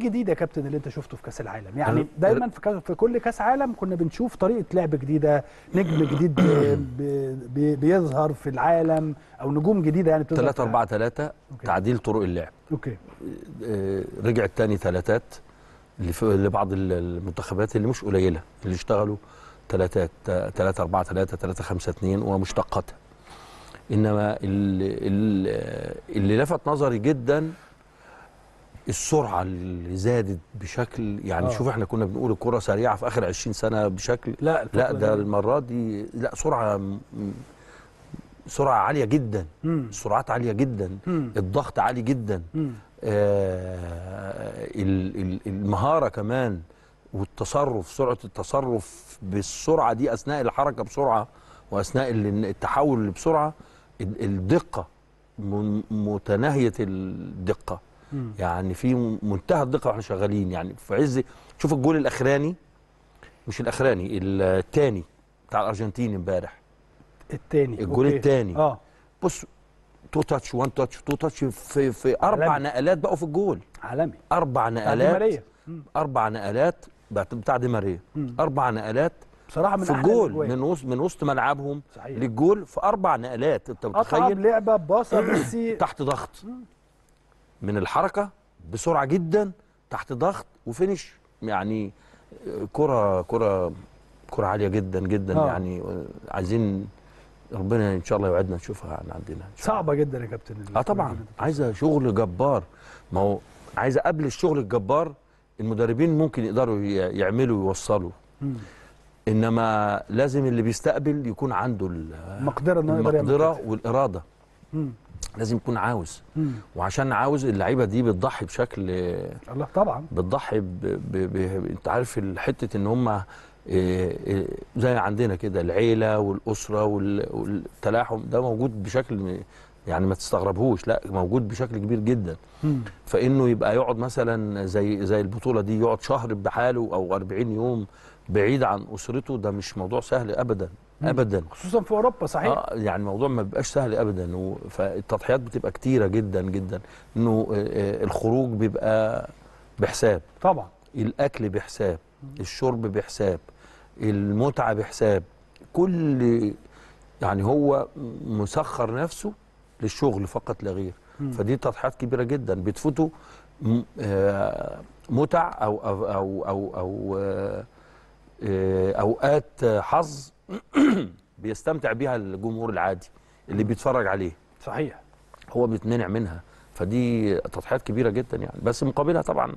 الجديد يا كابتن اللي انت شفته في كاس العالم يعني دايما في, في كل كاس عالم كنا بنشوف طريقه لعب جديده نجم جديد بي بي بيظهر في العالم او نجوم جديده يعني 3 4 3 تعديل طرق اللعب اوكي آه، آه، رجع رجعت تاني ثلاثات لبعض المنتخبات اللي مش قليله اللي اشتغلوا ثلاثات 3 4 3 3 5 2 ومشتقاتها انما اللي, آه، اللي لفت نظري جدا السرعه اللي زادت بشكل يعني آه. شوف احنا كنا بنقول الكره سريعه في اخر 20 سنه بشكل لا لا ده المره دي لا سرعه سرعه عاليه جدا مم. السرعات عاليه جدا مم. الضغط عالي جدا آه المهاره كمان والتصرف سرعه التصرف بالسرعه دي اثناء الحركه بسرعه واثناء التحول بسرعه الدقه متناهيه الدقه مم. يعني في منتهى الدقه واحنا شغالين يعني في عز شوف الجول الاخراني مش الاخراني الثاني بتاع الارجنتين امبارح الثاني الجول الثاني اه بص تو تاتش وان تاتش تو تاتش في في اربع عالمي. نقلات بقوا في الجول عالمي اربع نقلات اربع نقلات بتاع دي ماريا اربع نقلات بصراحه من في الجول من وسط من وسط ملعبهم صحيح. للجول في اربع نقلات انت متخيل لعبه باصه ميسي تحت ضغط من الحركه بسرعه جدا تحت ضغط وفينش يعني كره كره كره عاليه جدا جدا آه. يعني عايزين ربنا ان شاء الله يوعدنا نشوفها عندنا صعبه جدا يا كابتن اه طبعا عايزه شغل جبار ما هو عايزه قبل الشغل الجبار المدربين ممكن يقدروا يعملوا يوصلوا م. انما لازم اللي بيستقبل يكون عنده المقدره المقدره والاراده م. لازم يكون عاوز مم. وعشان عاوز اللعيبه دي بتضحي بشكل الله طبعا بتضحي ب... ب... ب... انت عارف حته ان هم آه، آه، زي عندنا كده العيله والاسره وال... والتلاحم ده موجود بشكل يعني ما تستغربهوش لا موجود بشكل كبير جدا مم. فانه يبقى يقعد مثلا زي زي البطوله دي يقعد شهر بحاله او 40 يوم بعيد عن اسرته ده مش موضوع سهل ابدا ابدا خصوصا في اوروبا صحيح آه يعني الموضوع ما بيبقاش سهل ابدا فالتضحيات بتبقى كتيره جدا جدا انه آه، آه، الخروج بيبقى بحساب طبعا الاكل بحساب الشرب بحساب المتعه بحساب كل يعني هو مسخر نفسه للشغل فقط لا غير فدي تضحيات كبيره جدا بتفوتوا آه، متع او او او او, أو اوقات حظ بيستمتع بيها الجمهور العادي اللي بيتفرج عليه صحيح هو بيتمنع منها فدي تضحيات كبيره جدا يعني بس مقابلها طبعا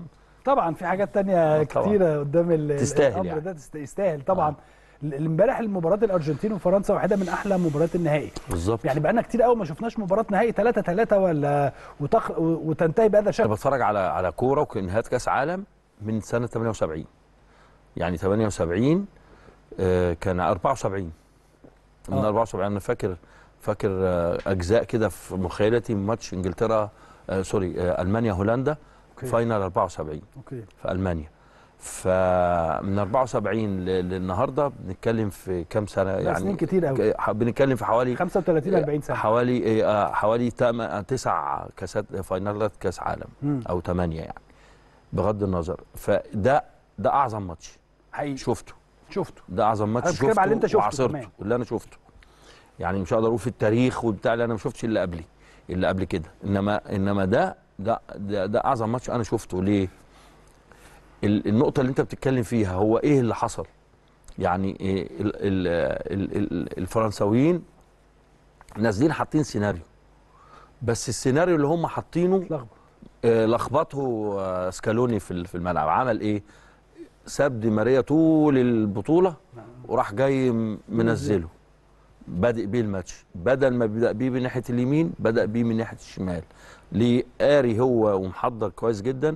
طبعا في حاجات تانية آه، طبعًا. قدام تستاهل الامر يعني. ده يستاهل طبعا آه. امبارح المباراه الارجنتين وفرنسا واحده من احلى مباريات النهائي بالظبط يعني بقالنا كتير قوي ما شفناش مباراه نهائي 3 3 ولا وتخ... وتنتهي بهذا الشكل انا بتفرج على على كوره ونهايات كاس عالم من سنه 78 يعني 78 آه، كان 74 من 74 آه. انا فاكر فاكر آه، اجزاء كده في مخيلتي من ماتش انجلترا سوري المانيا هولندا أوكي. فاينل 74 أوكي. في المانيا فمن 74 للنهارده بنتكلم في كام سنه يعني سنين كتير قوي بنتكلم في حوالي 35 40 سنه حوالي إيه، حوالي تسع كاسات فاينالات كاس عالم او ثمانيه يعني بغض النظر فده ده اعظم ماتش حقيقي شفته شفته ده اعظم ماتش شفته على اللي انت شفته وعصرته اللي انا شفته يعني مش هقدر اقول في التاريخ وبتاع اللي انا ما شفتش اللي قبلي اللي قبل كده انما انما ده ده ده, ده اعظم ماتش انا شفته ليه النقطه اللي انت بتتكلم فيها هو ايه اللي حصل يعني إيه الفرنساويين نازلين حاطين سيناريو بس السيناريو اللي هم حاطينه لخبطه آه، آه، سكالوني في الملعب عمل ايه ساب دي ماريا طول البطوله نعم. وراح جاي منزله بادئ بيه الماتش بدل ما بدا بيه من ناحيه اليمين بدا بيه من ناحيه الشمال ليه قاري هو ومحضر كويس جدا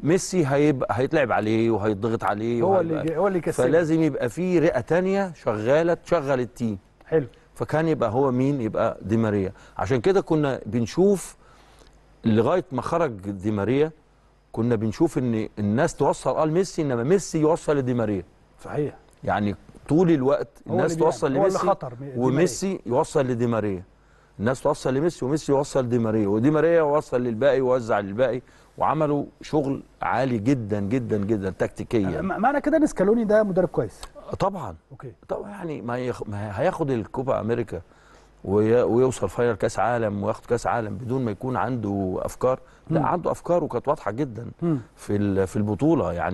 ميسي هيبقى هيتلعب عليه وهيضغط عليه هو اللي هو اللي كسب فلازم يبقى في رئه ثانيه شغاله تشغل التيم حلو فكان يبقى هو مين يبقى دي ماريا عشان كده كنا بنشوف لغايه ما خرج دي ماريا كنا بنشوف ان الناس توصل اه ميسي انما ميسي يوصل لدي ماريا صحيح يعني طول الوقت الناس توصل لميسي وميسي يوصل لدي ماريا الناس توصل لميسي وميسي يوصل لدي ماريا ودي ماريا وصل للباقي ووزع للباقي وعملوا شغل عالي جدا جدا جدا تكتيكيا معنى كده ان سكالوني ده مدرب كويس طبعا اوكي طبعا يعني ما, يخ... ما هياخد الكوبا امريكا ويوصل فاينل كاس عالم وياخد كاس عالم بدون ما يكون عنده افكار لا عنده افكار وكانت واضحه جدا في في البطوله يعني